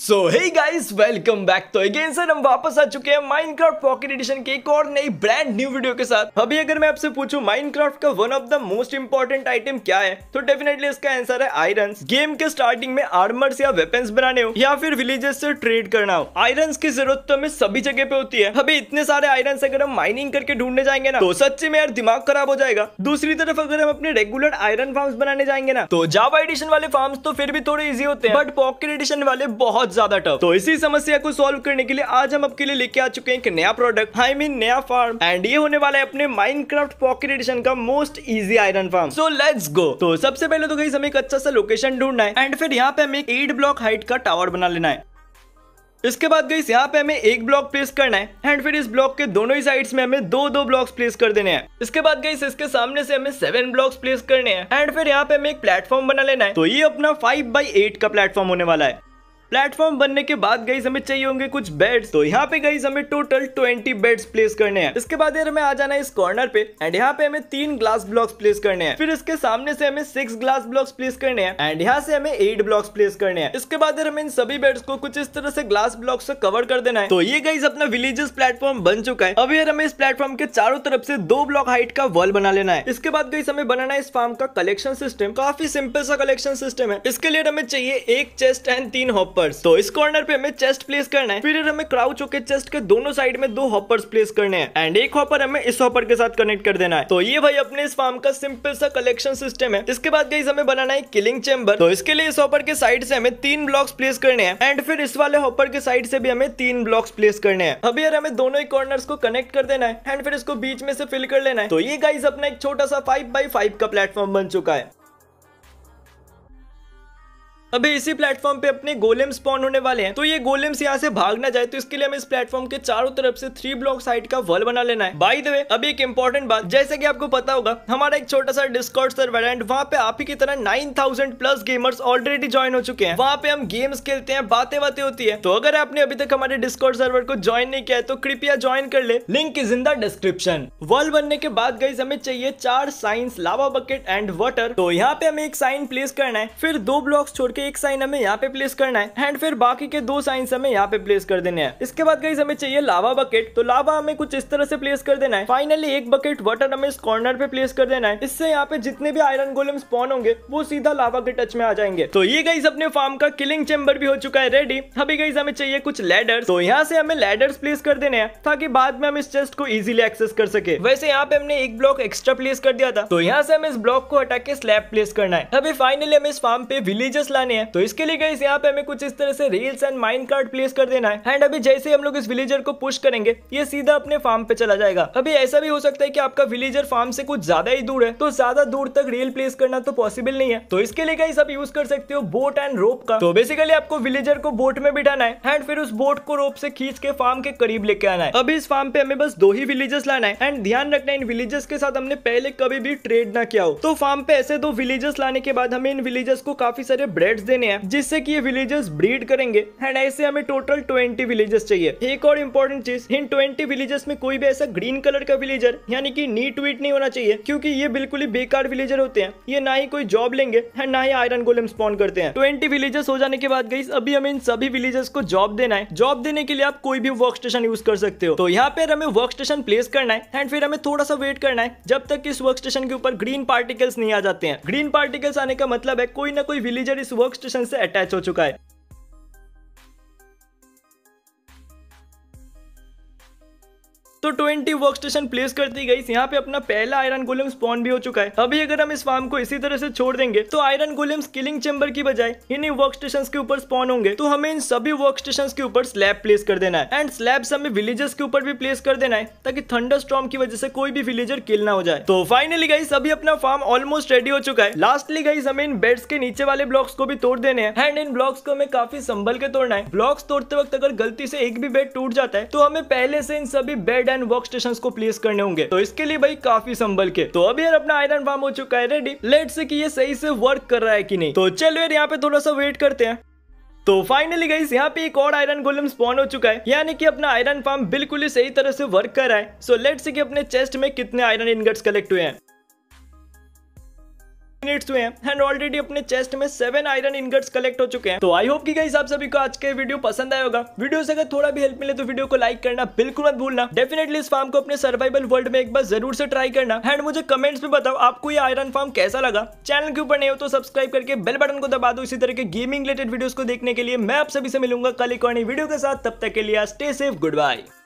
सो hey guys welcome back तो again sir हम वापस आ चुके हैं माइनक्राफ्ट पॉकेट एडिशन के एक और नई ब्रांड न्यू वीडियो के साथ अभी अगर मैं आपसे पूछूं माइनक्राफ्ट का one of the most important item क्या है तो डेफिनेटली इसका आंसर है आयरन गेम के स्टार्टिंग में आर्मर्स या वेपन बनाने हो या फिर विलेजेस से ट्रेड करना हो आयरन की जरूरत तो हमें सभी जगह पे होती है अभी इतने सारे आयरन अगर हम माइनिंग करके ढूंढने जाएंगे ना तो सच्चे में यार दिमाग खराब हो जाएगा दूसरी तरफ अगर हम अपने रेगुलर आयरन फार्म बनाने जाएंगे ना तो जावा एडिशन वाले फार्म तो फिर भी थोड़े इजी होते हैं बट पॉकेट एडिशन वाले बहुत बहुत ज्यादा टफ तो इसी समस्या को सोल्व करने के लिए आज हम आपके लिए लेके आ चुके हैं एक नया प्रोडक्ट आई मीन नया फार्म एंड ये होने वाला है अपने माइनक्राफ्ट पॉकेट एडिशन का most easy iron farm so let's go तो सबसे पहले तो कहीं हमें एक अच्छा सा लोकेशन ढूंढना है एंड फिर यहाँ पे हमें एट ब्लॉक हाइट का टावर बना लेना है इसके बाद गई यहाँ पे हमें एक ब्लॉक प्लेस करना है एंड फिर इस ब्लॉक के दोनों ही साइड्स में हमें दो दो ब्लॉक्स प्लेस कर देने हैं इसके बाद गई इसके सामने से हमें सेवन ब्लॉक्स प्लेस करने हैं एंड फिर यहाँ पे हमें एक प्लेटफॉर्म बना लेना है तो ये अपना फाइव बाई एट का प्लेटफॉर्म होने वाला है प्लेटफॉर्म बनने के बाद गई हमें चाहिए होंगे कुछ बेड्स तो यहाँ पे गई हमें टोटल ट्वेंटी बेड्स प्लेस करने हैं इसके बाद यार हमें आ जाना है इस कॉर्नर पे एंड यहाँ पे हमें तीन ग्लास ब्लॉक्स प्लेस करने हैं फिर इसके सामने से हमें सिक्स ग्लास ब्लॉक्स प्लेस करने हैं एंड यहाँ से हमें एट ब्लॉक्स प्लेस करने हैं इसके बाद हमें इन सभी बेड्स को कुछ इस तरह से ग्लास ब्लॉक से कवर कर देना है तो ये गई अपना विलेजेस प्लेटफॉर्म बन चुका है अभी यार हमें इस प्लेटफॉर्म के चारों तरफ से दो ब्लॉक हाइट का वॉल बना लेना है इसके बाद गई हमें बनाना है इस फार्म का कलेक्शन सिस्टम काफी सिंपल सा कलेक्शन सिस्टम है इसके लिए हमें चाहिए एक चेस्ट एंड तीन हॉपर हॉपर्स तो इस कॉर्नर पे हमें चेस्ट प्लेस करना है फिर हमें क्राउच होकर चेस्ट के दोनों साइड में दो हॉपर्स प्लेस करने हैं एंड एक हॉपर हमें इस हॉपर के साथ कनेक्ट कर देना है तो ये भाई अपने इस फार्म का सिंपल सा कलेक्शन सिस्टम है इसके बाद गई हमें बनाना है किलिंग चेम्बर तो इसके लिए इस हॉपर के साइड से हमें तीन ब्लॉक्स प्लेस करने हैं एंड फिर इस वाले हॉपर के साइड से भी हमें तीन ब्लॉक्स प्लेस करने हैं अभी यार हमें दोनों ही कॉर्नर को कनेक्ट कर देना है एंड फिर इसको बीच में से फिल कर लेना है तो ये गाइज अपना एक छोटा सा फाइव बाई फाइव का प्लेटफॉर्म बन चुका है अभी इसी प्लेटफॉर्म पे अपने गोलेम स्पॉन होने वाले हैं तो ये गोलेम्स यहाँ से भाग ना जाए तो इसके लिए हमें इस प्लेटफॉर्म के चारों तरफ से थ्री ब्लॉक साइड का वॉल बना लेना है बाई द अभी एक इंपॉर्टेंट बात जैसे कि आपको पता होगा हमारा एक छोटा सा डिस्कॉर्ट सर्वर है वहाँ पे आप ही की तरह nine thousand plus gamers already join हो चुके हैं वहाँ पे हम गेम्स खेलते हैं बातें बातें होती है तो अगर आपने अभी तक हमारे डिस्कॉर्ट सर्वर को ज्वाइन नहीं किया है तो कृपया ज्वाइन कर ले link is in the description wall बनने के बाद गई हमें चाहिए चार signs lava bucket and water तो यहाँ पे हमें एक साइन प्लेस करना है फिर दो ब्लॉक्स छोड़ के एक साइन हमें यहाँ पे प्लेस करना है एंड फिर बाकी के दो साइन हमें यहाँ पे प्लेस कर देने हैं इसके बाद गई हमें चाहिए लावा बकेट तो लावा हमें कुछ इस तरह से प्लेस कर देना है फाइनली एक बकेट वाटर हमें इस कॉर्नर पे प्लेस कर देना है इससे यहाँ पे जितने भी आयरन गोलम स्पॉन होंगे वो सीधा लावा के टच में आ जाएंगे तो ये गई अपने फार्म का किलिंग चेम्बर भी हो चुका है रेडी अभी गाइज हमें चाहिए कुछ लेडर तो यहाँ से हमें लेडर्स प्लेस कर देने हैं ताकि बाद में हम इस चेस्ट को इजिली एक्सेस कर सके वैसे यहाँ पे हमने एक ब्लॉक एक्स्ट्रा प्लेस कर दिया था तो यहाँ से हमें इस ब्लॉक को हटा के स्लैब प्लेस करना है अभी फाइनली हमें इस फार्म पे विलेजेस लाने करने हैं तो इसके लिए गई यहाँ पे हमें कुछ इस तरह से rails and minecart place कर देना है एंड अभी जैसे हम लोग इस विलेजर को पुश करेंगे ये सीधा अपने फार्म पे चला जाएगा अभी ऐसा भी हो सकता है की आपका विलेजर फार्म से कुछ ज्यादा ही दूर है तो ज्यादा दूर तक रील प्लेस करना तो पॉसिबल नहीं है तो इसके लिए गई सब यूज कर सकते हो बोट एंड रोप का तो बेसिकली आपको विलेजर को बोट में बिठाना है एंड फिर उस बोट को रोप से खींच के फार्म के करीब लेके आना है अभी इस फार्म पे हमें बस दो ही विलेजेस लाना है एंड ध्यान रखना इन विलेजेस के साथ हमने पहले कभी भी ट्रेड ना किया हो तो फार्म पे ऐसे दो विलेजेस लाने के बाद हमें इन विलेजेस को काफी सारे ब्रेड एग्स देने हैं जिससे की ये विलेजेस ब्रीड करेंगे एंड ऐसे हमें टोटल ट्वेंटी विलेजेस चाहिए एक और इम्पोर्टेंट चीज इन ट्वेंटी विलेजेस में कोई भी ऐसा ग्रीन कलर का विलेजर यानी कि नीट वीट नहीं होना चाहिए क्योंकि ये बिल्कुल ही बेकार विलेजर होते हैं ये ना ही कोई जॉब लेंगे एंड ना ही आयरन गोलम स्पॉन करते हैं ट्वेंटी विलेजेस हो जाने के बाद गई अभी हमें इन सभी विलेजेस को जॉब देना है जॉब देने के लिए आप कोई भी वर्क स्टेशन यूज कर सकते हो तो यहाँ पर हमें वर्क स्टेशन प्लेस करना है एंड फिर हमें थोड़ा सा वेट करना है जब तक इस वर्क स्टेशन के ऊपर ग्रीन पार्टिकल्स नहीं आ जाते हैं ग्रीन पार्टिकल्स आने का मतलब है कोई ना कोई विलेजर इस वर्क स्टेशन से अटैच हो चुका है तो ट्वेंटी वर्क स्टेशन प्लेस कर दी गई यहाँ पे अपना पहला आयरन गोलम स्पॉन भी हो चुका है अभी अगर हम इस फार्म को इसी तरह से छोड़ देंगे तो आयरन गोलेम्स किलिंग चेम्बर की बजाय इन्हीं वर्क स्टेशन के ऊपर स्पॉन होंगे तो हमें इन सभी वर्क स्टेशन के ऊपर स्लैब प्लेस कर देना है एंड स्लैब्स हमें विलेजेस के ऊपर भी प्लेस कर देना है ताकि थंडर स्टॉम की वजह से कोई भी विलेजर किल ना हो जाए तो फाइनली गई अभी अपना फार्म ऑलमोस्ट रेडी हो चुका है लास्टली गई हमें इन बेड्स के नीचे वाले ब्लॉक्स को भी तोड़ देने हैं एंड इन ब्लॉक्स को हमें काफी संभल के तोड़ना है ब्लॉक्स तोड़ते वक्त अगर गलती से एक भी बेड टूट जाता है तो हमें पहले से इन सभी बेड आयरन वर्क स्टेशन को प्लेस करने होंगे तो इसके लिए भाई काफी संभल के तो अभी यार अपना आयरन फार्म हो चुका है रेडी लेट से की ये सही से वर्क कर रहा है की नहीं तो चलो यार यहाँ पे थोड़ा सा वेट करते हैं तो फाइनली गई यहाँ पे एक और आयरन गोलम स्पॉन हो चुका है यानी कि अपना आयरन फार्म बिल्कुल ही सही तरह से वर्क कर रहा है सो लेट से कि अपने चेस्ट में कितने आयरन इनगट्स कलेक्ट हुए हैं मिनट्स हुए हैं एंड ऑलरेडी अपने चेस्ट में सेवन आयरन इनगट्स कलेक्ट हो चुके हैं तो आई होप कि गाइस आप सभी को आज के वीडियो पसंद आया होगा वीडियो से अगर थोड़ा भी हेल्प मिले तो वीडियो को लाइक करना बिल्कुल मत भूलना डेफिनेटली इस फार्म को अपने सर्वाइवल वर्ल्ड में एक बार जरूर से ट्राई करना एंड मुझे कमेंट्स में बताओ आपको ये आयरन फार्म कैसा लगा चैनल के ऊपर नहीं हो तो सब्सक्राइब करके बेल बटन को दबा दो इसी तरह के गेमिंग रिलेटेड वीडियो को देखने के लिए मैं आप सभी से मिलूंगा कल एक वीडियो के साथ तब तक के लिए स्टे सेफ गुड बाय